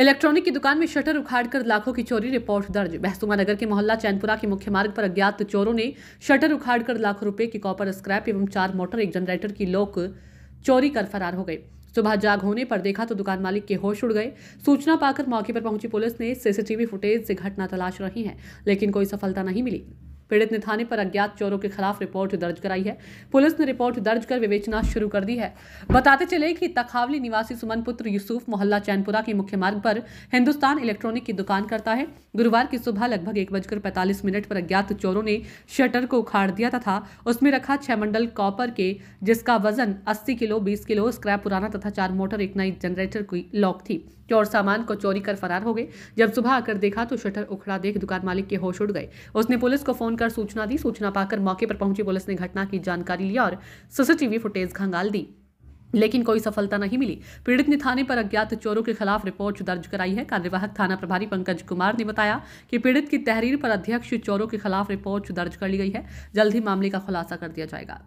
electronic की दुकान में शटर उखाड़कर लाखों की चोरी रिपोर्ट दर्ज बहसुमा नगर के मोहल्ला चैनपुरा के मुख्य मार्ग पर अज्ञात चोरों ने शटर उखाड़कर लाखों रुपए की कॉपर स्क्रैप एवं चार मोटर एक जनरेटर की लोक चोरी कर फरार हो गए सुबह जाग होने पर देखा तो दुकान मालिक के होश उड़ गए सूचना पाकर मौके पर पहुंची पुलिस ने सीसीटीवी फुटेज से घटना तलाश रही है लेकिन कोई सफलता नहीं मिली पीड़ित ने थाने पर अज्ञात चोरों के खिलाफ रिपोर्ट दर्ज कराई है पुलिस ने रिपोर्ट दर्ज कर विवेचना शुरू कर दी है बताते चले कि तखावली निवासी सुमन पुत्र यूसुफ मोहल्ला चैनपुरा के मुख्य मार्ग पर हिंदुस्तान इलेक्ट्रॉनिक की दुकान करता है गुरुवार की सुबह लगभग एक बजकर पैंतालीस मिनट पर अज्ञात चोरों ने शटर को उखाड़ दिया तथा उसमें रखा छह मंडल कॉपर के जिसका वजन अस्सी किलो बीस किलो स्क्रैप पुराना तथा चार मोटर एक नई जनरेटर की लॉक थी चोर सामान को चोरी कर फरार हो गए जब सुबह आकर देखा तो शटर उखड़ा देख दुकान मालिक के होश उड़ गए उसने पुलिस को फोन कर सूचना दी सूचना पाकर मौके पर पहुंची पुलिस ने घटना की जानकारी ली और सीसीटीवी फुटेज खंगाल दी लेकिन कोई सफलता नहीं मिली पीड़ित ने थाने पर अज्ञात चोरों के खिलाफ रिपोर्ट दर्ज कराई है कार्यवाहक थाना प्रभारी पंकज कुमार ने बताया कि पीड़ित की तहरीर पर अध्यक्ष चोरों के खिलाफ रिपोर्ट दर्ज कर ली गई है जल्द ही मामले का खुलासा कर दिया जाएगा